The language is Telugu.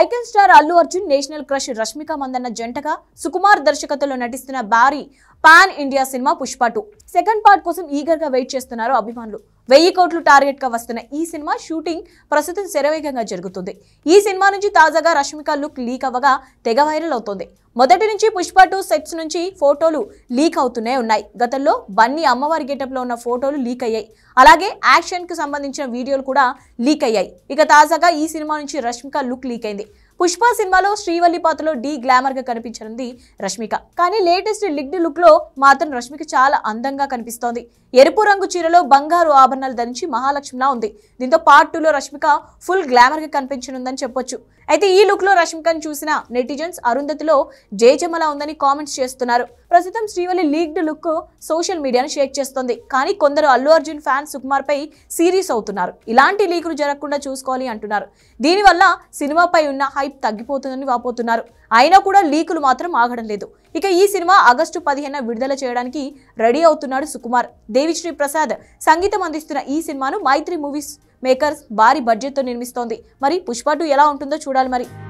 icon star Allu Arjun national crush Rashmika Mandanna జంటగా సుకుమార్ దర్శకత్వంలో నటిస్తున్న భారీ pan India cinema Pushpa two second part కోసం గా వెయిట్ చేస్తున్నారు అభిమానులు వెయ్యి కోట్లు టార్గెట్గా వస్తున్న ఈ సినిమా షూటింగ్ ప్రస్తుతం శరవేగంగా జరుగుతుంది ఈ సినిమా నుంచి తాజాగా రష్మిక లుక్ లీక్ అవ్వగా తెగ వైరల్ అవుతోంది మొదటి నుంచి పుష్ప టూ సెట్స్ నుంచి ఫోటోలు లీక్ అవుతూనే ఉన్నాయి గతంలో బన్నీ అమ్మవారి లో ఉన్న ఫోటోలు లీక్ అయ్యాయి అలాగే కు సంబంధించిన వీడియోలు కూడా లీక్ అయ్యాయి ఇక తాజాగా ఈ సినిమా నుంచి రష్మిక లుక్ లీక్ అయింది పుష్ప సినిమాలో శ్రీవల్లి పాత్రలో గ్లామర్ గా కనిపించనుంది రష్మిక కానీ లేటెస్ట్ లిగ్డ్ లో మాత్రం రష్మిక చాలా అందంగా కనిపిస్తోంది ఎరుపు రంగు చీరలో బంగారు ఆభరణాలు ధరించి మహాలక్ష్మిలా ఉంది దీంతో పార్ట్ టూలో రష్మిక ఫుల్ గ్లామర్ గా కనిపించనుందని చెప్పొచ్చు అయితే ఈ లుక్లో రష్మికను చూసిన నెటిజన్స్ అరుంధతిలో జయజమలా ఉందని కామెంట్స్ చేస్తున్నారు ప్రస్తుతం శ్రీవల్లి లీగ్డ్ లుక్ సోషల్ మీడియాను షేక్ చేస్తోంది కానీ కొందరు అల్లు అర్జున్ ఫ్యాన్స్ సుకుమార్ పై సీరియస్ అవుతున్నారు ఇలాంటి లీకులు జరగకుండా చూసుకోవాలి అంటున్నారు దీనివల్ల సినిమాపై ఉన్న హై హైప్ తగ్గిపోతుందని వాపోతున్నారు అయినా కూడా లీకులు మాత్రం ఆగడం లేదు ఇక ఈ సినిమా ఆగస్టు పదిహేన విడుదల చేయడానికి రెడీ అవుతున్నాడు సుకుమార్ దేవిశ్రీ ప్రసాద్ సంగీతం అందిస్తున్న ఈ సినిమాను మైత్రి మూవీస్ మేకర్స్ భారీ బడ్జెట్తో నిర్మిస్తోంది మరి పుష్ప టూ ఎలా ఉంటుందో చూడాలి మరి